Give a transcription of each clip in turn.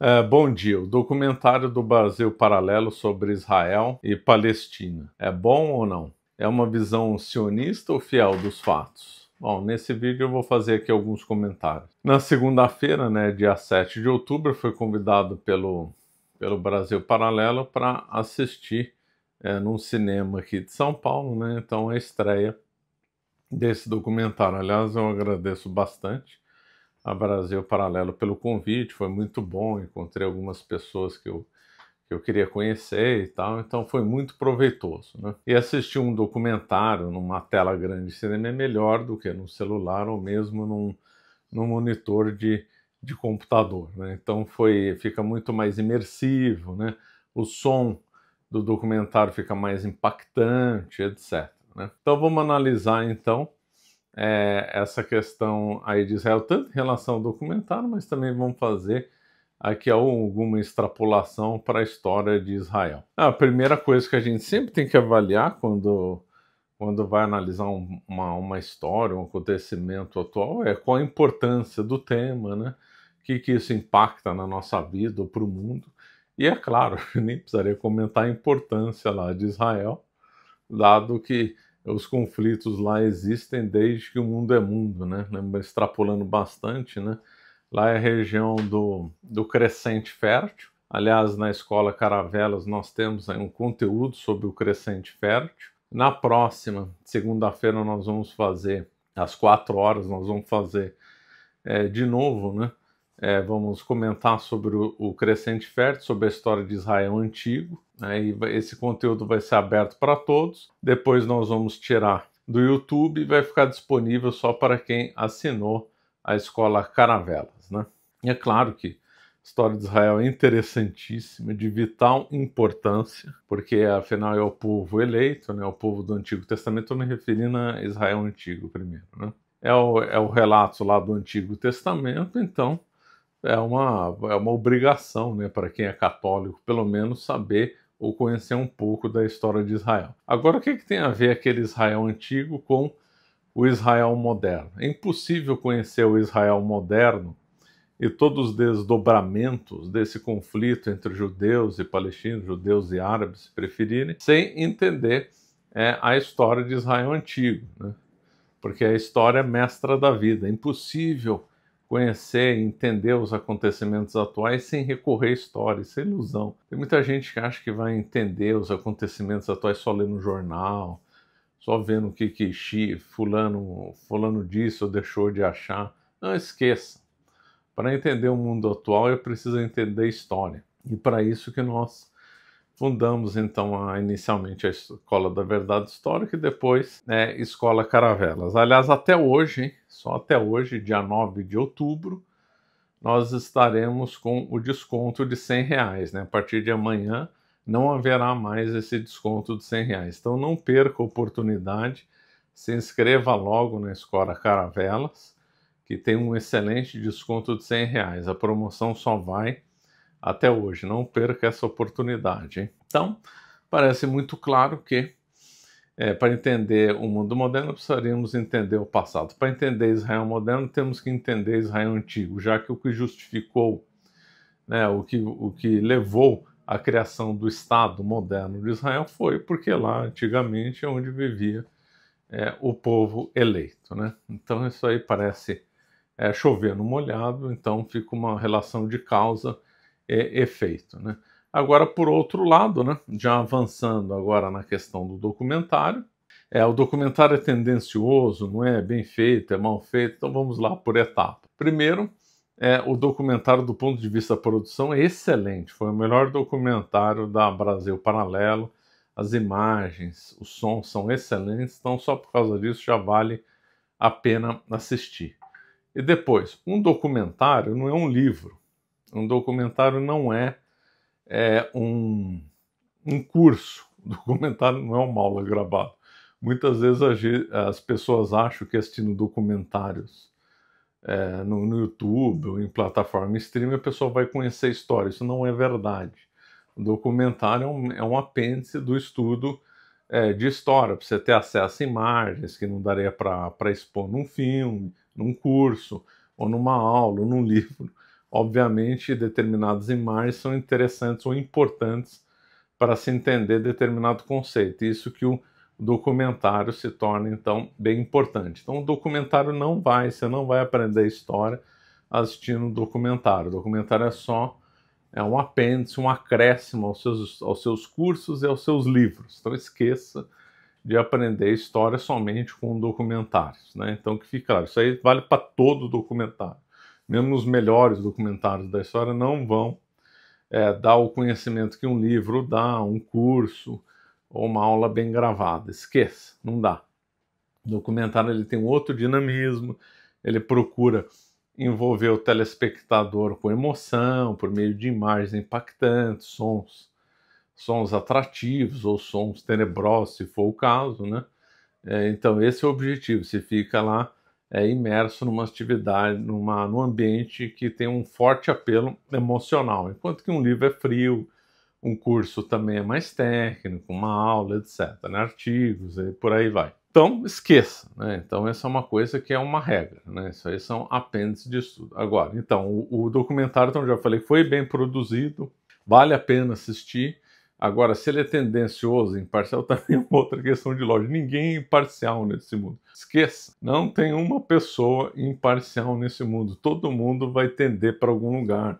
É, bom dia. O documentário do Brasil Paralelo sobre Israel e Palestina é bom ou não? É uma visão sionista ou fiel dos fatos? Bom, nesse vídeo eu vou fazer aqui alguns comentários. Na segunda-feira, né, dia 7 de outubro, fui convidado pelo, pelo Brasil Paralelo para assistir é, num cinema aqui de São Paulo, né? Então a estreia desse documentário. Aliás, eu agradeço bastante a Brasil Paralelo pelo convite, foi muito bom, encontrei algumas pessoas que eu, que eu queria conhecer e tal, então foi muito proveitoso. Né? E assistir um documentário numa tela grande de cinema é melhor do que num celular ou mesmo num, num monitor de, de computador. Né? Então foi, fica muito mais imersivo, né? o som do documentário fica mais impactante, etc. Né? Então vamos analisar então é, essa questão aí de Israel, tanto em relação ao documentário, mas também vamos fazer aqui alguma extrapolação para a história de Israel. É, a primeira coisa que a gente sempre tem que avaliar quando, quando vai analisar uma, uma história, um acontecimento atual, é qual a importância do tema, né? O que, que isso impacta na nossa vida ou para o mundo. E é claro, nem precisaria comentar a importância lá de Israel, dado que os conflitos lá existem desde que o mundo é mundo, né? Extrapolando bastante, né? Lá é a região do, do crescente fértil. Aliás, na escola Caravelas nós temos um conteúdo sobre o crescente fértil. Na próxima segunda-feira nós vamos fazer, às quatro horas, nós vamos fazer é, de novo, né? É, vamos comentar sobre o, o crescente fértil, sobre a história de Israel antigo né? esse conteúdo vai ser aberto para todos. Depois nós vamos tirar do YouTube e vai ficar disponível só para quem assinou a escola Caravelas. Né? E é claro que a história de Israel é interessantíssima, de vital importância, porque afinal é o povo eleito, né? o povo do Antigo Testamento. Estou me referindo a Israel Antigo primeiro. Né? É, o, é o relato lá do Antigo Testamento, então é uma, é uma obrigação né, para quem é católico, pelo menos, saber ou conhecer um pouco da história de Israel. Agora, o que, que tem a ver aquele Israel antigo com o Israel moderno? É impossível conhecer o Israel moderno e todos os desdobramentos desse conflito entre judeus e palestinos, judeus e árabes, se preferirem, sem entender é, a história de Israel antigo, né? porque é a história é mestra da vida. É impossível conhecer, e entender os acontecimentos atuais sem recorrer à história, isso é ilusão. Tem muita gente que acha que vai entender os acontecimentos atuais só lendo jornal, só vendo o que, que fulano, fulano disse ou deixou de achar. Não esqueça. Para entender o mundo atual, eu preciso entender a história. E para isso que nós Fundamos então a, inicialmente a Escola da Verdade Histórica e depois né, Escola Caravelas. Aliás, até hoje, hein, só até hoje, dia 9 de outubro, nós estaremos com o desconto de 100 reais. Né? A partir de amanhã não haverá mais esse desconto de 100 reais. Então não perca a oportunidade, se inscreva logo na Escola Caravelas, que tem um excelente desconto de 100 reais. A promoção só vai até hoje. Não perca essa oportunidade. Hein? Então, parece muito claro que é, para entender o mundo moderno precisaríamos entender o passado. Para entender Israel moderno, temos que entender Israel antigo, já que o que justificou, né, o, que, o que levou à criação do Estado moderno de Israel foi porque lá antigamente é onde vivia é, o povo eleito. Né? Então isso aí parece é, chover no molhado, então fica uma relação de causa é, Né? Agora, por outro lado, né, já avançando agora na questão do documentário, é, o documentário é tendencioso, não é bem feito, é mal feito, então vamos lá por etapa. Primeiro, é, o documentário do ponto de vista da produção é excelente, foi o melhor documentário da Brasil Paralelo, as imagens, o som são excelentes, então só por causa disso já vale a pena assistir. E depois, um documentário não é um livro, um documentário não é, é um, um curso, o documentário não é uma aula gravada. Muitas vezes as pessoas acham que assistindo documentários é, no, no, YouTube ou em plataforma streaming a pessoa vai conhecer a história. Isso não é verdade. O documentário é um, é um apêndice do estudo é, de história, para você ter acesso a imagens que não daria para expor num filme, num curso, ou numa aula, ou num livro. Obviamente, determinadas imagens são interessantes ou importantes para se entender determinado conceito. Isso que o documentário se torna então bem importante. Então, o documentário não vai, você não vai aprender história assistindo um documentário. O documentário é só é um apêndice, um acréscimo aos seus, aos seus cursos e aos seus livros. Então, esqueça de aprender história somente com documentários, né? Então, que fique claro, isso aí vale para todo documentário mesmo os melhores documentários da história, não vão é, dar o conhecimento que um livro dá, um curso ou uma aula bem gravada. Esqueça, não dá. O documentário ele tem um outro dinamismo, ele procura envolver o telespectador com emoção, por meio de imagens impactantes, sons, sons atrativos ou sons tenebrosos, se for o caso, né? É, então esse é o objetivo. Se fica lá é imerso numa atividade, numa, num ambiente que tem um forte apelo emocional, enquanto que um livro é frio, um curso também é mais técnico, uma aula, etc., né? artigos e por aí vai. Então, esqueça. Né? Então, essa é uma coisa que é uma regra. Né? Isso aí são apêndices de estudo. Agora, então, o, o documentário, então, já falei, foi bem produzido, vale a pena assistir. Agora, se ele é tendencioso, imparcial, também é uma outra questão de lógica. Ninguém é imparcial nesse mundo. Esqueça, não tem uma pessoa imparcial nesse mundo. Todo mundo vai tender para algum lugar.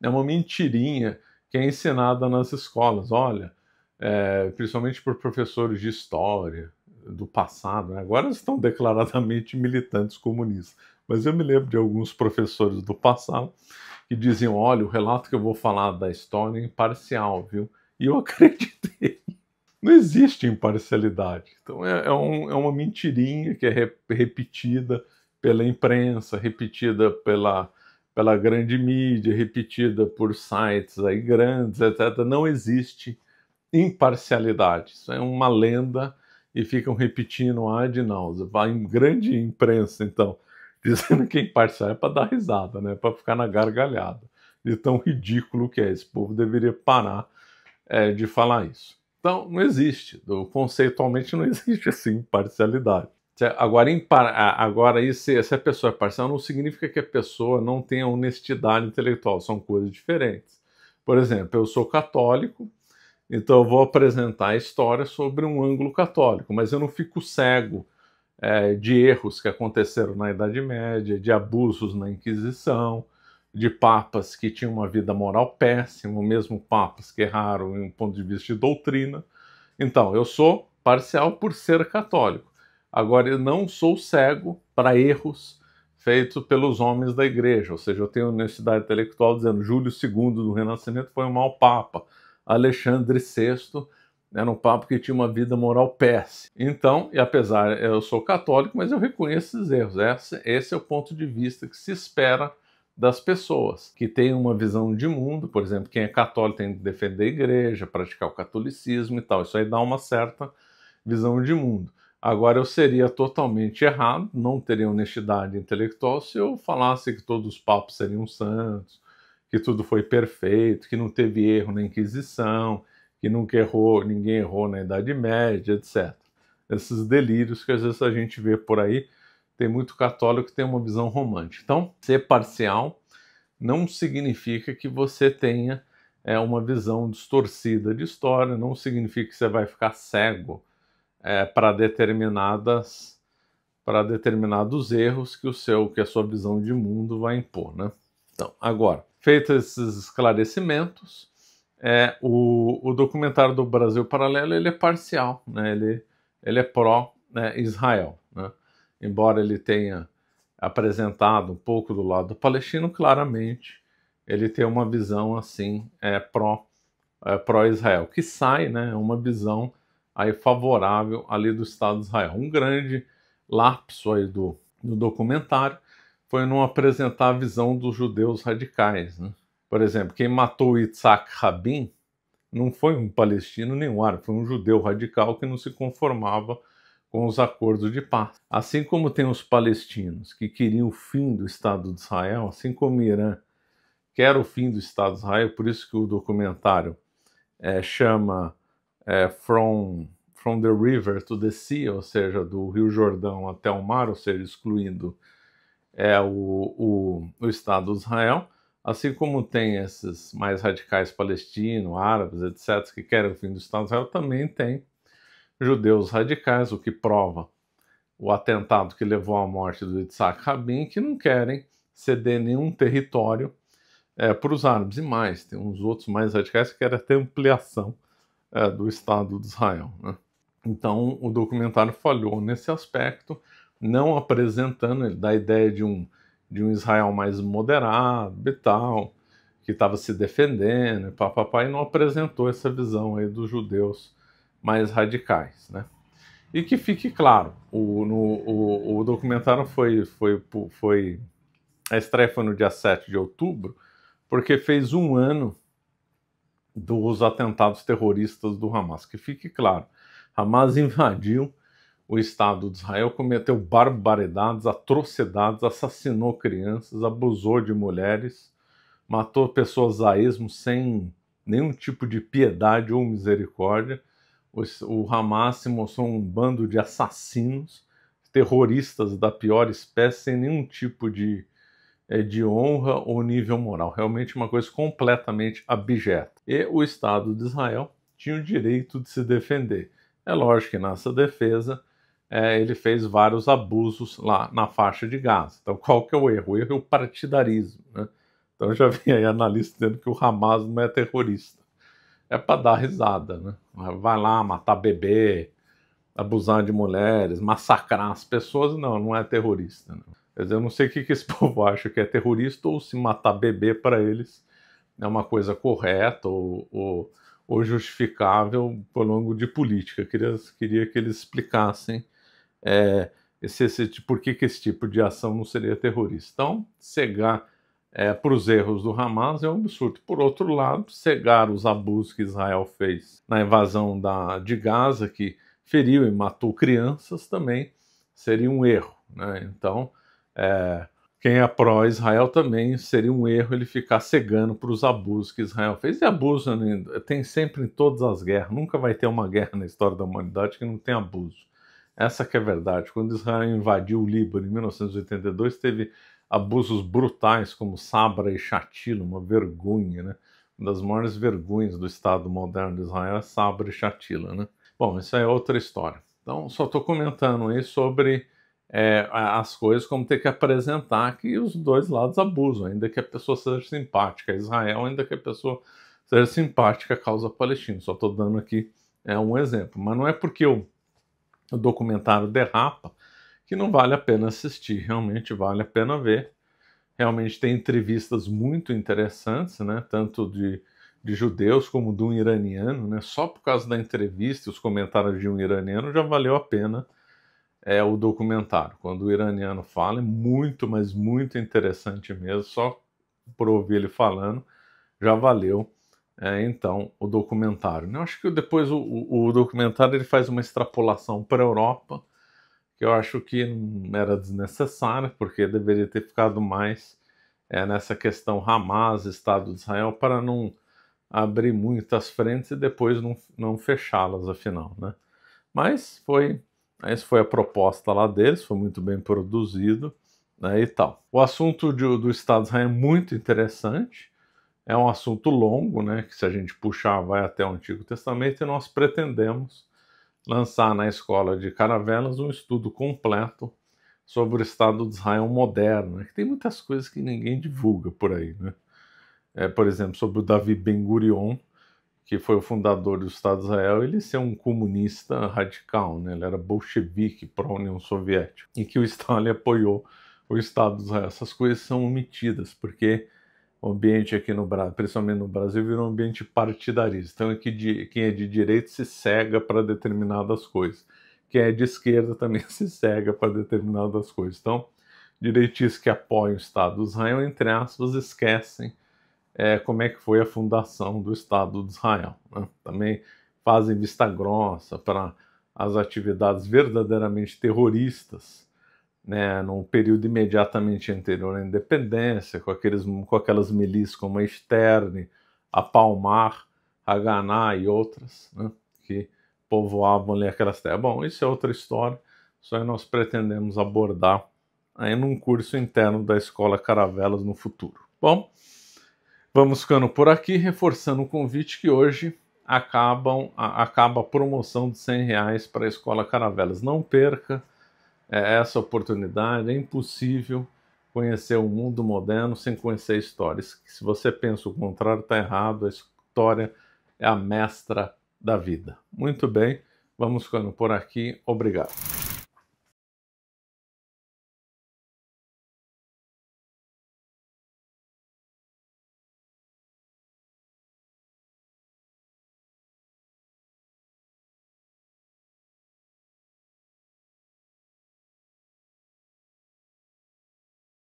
É uma mentirinha que é ensinada nas escolas. Olha, é, principalmente por professores de história do passado, né? agora estão declaradamente militantes comunistas. Mas eu me lembro de alguns professores do passado que diziam: olha, o relato que eu vou falar da história é imparcial, viu? E eu acreditei. Não existe imparcialidade. Então é, é, um, é uma mentirinha que é re, repetida pela imprensa, repetida pela, pela grande mídia, repetida por sites aí grandes, etc. Não existe imparcialidade. Isso é uma lenda e ficam repetindo de nauseam. Vai em grande imprensa, então, dizendo que é imparcial é para dar risada, né? para ficar na gargalhada. De tão ridículo que é. Esse povo deveria parar é, de falar isso. Então, não existe. Conceitualmente, não existe assim parcialidade. Agora, agora se, a pessoa é parcial, não significa que a pessoa não tenha honestidade intelectual, são coisas diferentes. Por exemplo, eu sou católico, então eu vou apresentar a história sobre um ângulo católico, mas eu não fico cego é, de erros que aconteceram na Idade Média, de abusos na Inquisição, de papas que tinham uma vida moral péssima, mesmo papas que erraram em um ponto de vista de doutrina. Então, eu sou parcial por ser católico. Agora, eu não sou cego para erros feitos pelos homens da igreja, ou seja, eu tenho honestidade intelectual dizendo Júlio II do Renascimento foi um mau papa, Alexandre VI era um papa que tinha uma vida moral péssima. Então, e apesar, eu sou católico, mas eu reconheço esses erros. Esse, esse é o ponto de vista que se espera das pessoas que têm uma visão de mundo, por exemplo, quem é católico tem que defender a igreja, praticar o catolicismo e tal. Isso aí dá uma certa visão de mundo. Agora eu seria totalmente errado, não teria honestidade intelectual se eu falasse que todos os papos seriam santos, que tudo foi perfeito, que não teve erro na Inquisição, que nunca errou, ninguém errou na Idade Média, etc. Esses delírios que às vezes a gente vê por aí, tem muito católico que tem uma visão romântica. Então, ser parcial não significa que você tenha é, uma visão distorcida de história, não significa que você vai ficar cego é, para determinadas para determinados erros que o seu que a sua visão de mundo vai impor, né? Então, agora, feitos esses esclarecimentos, é, o, o documentário do Brasil Paralelo ele é parcial, né? ele, ele é pró-Israel. Né, embora ele tenha apresentado um pouco do lado do palestino, claramente ele tem uma visão assim é, pró é, pró Israel que sai, né, uma visão aí favorável ali do Estado de Israel. Um grande lapso aí do, do documentário foi não apresentar a visão dos judeus radicais, né? Por exemplo, quem matou Isaac Rabin não foi um palestino nem um árabe, foi um judeu radical que não se conformava com os acordos de paz. Assim como tem os palestinos que queriam o fim do Estado de Israel, assim como o Irã quer o fim do Estado de Israel, por isso que o documentário é, chama é, From, From the River to the Sea, ou seja, do Rio Jordão até o mar, ou seja, excluindo é, o, o, o Estado de Israel. Assim como tem esses mais radicais palestinos, árabes, etc., que querem o fim do Estado de Israel, também tem judeus radicais, o que prova o atentado que levou à morte do Isaac Rabin, que não querem ceder nenhum território é, para os árabes. E mais, tem uns outros mais radicais que querem até ampliação é, do Estado de Israel. Né? Então, o documentário falhou nesse aspecto, não apresentando, ele dá a ideia de um, de um Israel mais moderado e tal, que estava se defendendo, e papapá, e não apresentou essa visão aí dos judeus mais radicais, né? E que fique claro, o, no, o, o documentário foi, foi, foi... A estreia foi no dia 7 de outubro, porque fez um ano dos atentados terroristas do Hamas. Que fique claro, Hamas invadiu o Estado de Israel, cometeu barbaridades, atrocidades, assassinou crianças, abusou de mulheres, matou pessoas a esmo sem nenhum tipo de piedade ou misericórdia, o Hamas se mostrou um bando de assassinos, terroristas da pior espécie, sem nenhum tipo de, eh, de honra ou nível moral. Realmente uma coisa completamente abjeta. E o Estado de Israel tinha o direito de se defender. É lógico que nessa defesa é, ele fez vários abusos lá na faixa de Gaza. Então qual que é o erro? O erro é o partidarismo. Né? Então já vi aí analista dizendo que o Hamas não é terrorista é para dar risada, né? Vai lá matar bebê, abusar de mulheres, massacrar as pessoas, não, não é terrorista. Né? Quer dizer, eu não sei o que, esse povo acha que é terrorista ou se matar bebê para eles é uma coisa correta ou, ou, ou, justificável por longo de política. Queria, queria que eles explicassem é, esse, esse, por que, que esse tipo de ação não seria terrorista. Então, cegar é, para os erros do Hamas é um absurdo. Por outro lado, cegar os abusos que Israel fez na invasão da, de Gaza, que feriu e matou crianças, também seria um erro. Né? Então, é, quem é pró-Israel também seria um erro ele ficar cegando para os abusos que Israel fez. E abuso né, tem sempre em todas as guerras. Nunca vai ter uma guerra na história da humanidade que não tem abuso. Essa que é a verdade. Quando Israel invadiu o Líbano em 1982, teve abusos brutais como Sabra e chatila uma vergonha, né? Uma das maiores vergonhas do Estado moderno de Israel é Sabra e Shatila, né? Bom, isso é outra história. Então, só estou comentando aí sobre é, as coisas, como ter que apresentar que os dois lados abusam, ainda que a pessoa seja simpática a Israel, ainda que a pessoa seja simpática à causa palestina. Só estou dando aqui é, um exemplo. Mas não é porque o documentário derrapa que não vale a pena assistir, realmente vale a pena ver. Realmente tem entrevistas muito interessantes, né? Tanto de, de judeus como de um iraniano, né? Só por causa da entrevista e os comentários de um iraniano já valeu a pena é o documentário. Quando o iraniano fala, é muito, mas muito interessante mesmo. Só por ouvir ele falando, já valeu é, então o documentário. Né. Eu acho que depois o, o, o documentário ele faz uma extrapolação para a Europa que eu acho que era desnecessária, porque deveria ter ficado mais é, nessa questão Hamas, Estado de Israel, para não abrir muitas frentes e depois não, não fechá-las, afinal, né? Mas foi, essa foi a proposta lá deles, foi muito bem produzido né, e tal. O assunto de, do Estado de Israel é muito interessante, é um assunto longo, né, que se a gente puxar vai até o Antigo Testamento e nós pretendemos lançar na Escola de Caravelas um estudo completo sobre o Estado de Israel moderno, né, que tem muitas coisas que ninguém divulga por aí. Né? É, por exemplo, sobre o Davi Ben-Gurion, que foi o fundador do Estado de Israel, ele ser um comunista radical, né? ele era bolchevique pró-União Soviética, e que o Stalin apoiou o Estado de Israel. Essas coisas são omitidas, porque o ambiente aqui no Brasil, principalmente no Brasil, virou um ambiente partidarista. Então, é de, quem é de direita se cega para determinadas coisas. Quem é de esquerda também se cega para determinadas coisas. Então, direitistas que apoiam o Estado de Israel, entre aspas, esquecem é, como é que foi a fundação do Estado de Israel. Né? Também fazem vista grossa para as atividades verdadeiramente terroristas né, num período imediatamente anterior à independência, com, aqueles, com aquelas milícias como a Sterne, a Palmar, a Ganá e outras, né, que povoavam ali aquelas terras. Bom, isso é outra história, só que nós pretendemos abordar aí num curso interno da Escola Caravelas no futuro. Bom, vamos ficando por aqui, reforçando o convite que hoje acabam, a, acaba a promoção de 100 reais para a Escola Caravelas. Não perca! é, essa oportunidade. É impossível conhecer o mundo moderno sem conhecer histórias. Se você pensa o contrário, está errado. A história é a mestra da vida. Muito bem, vamos ficando por aqui. Obrigado.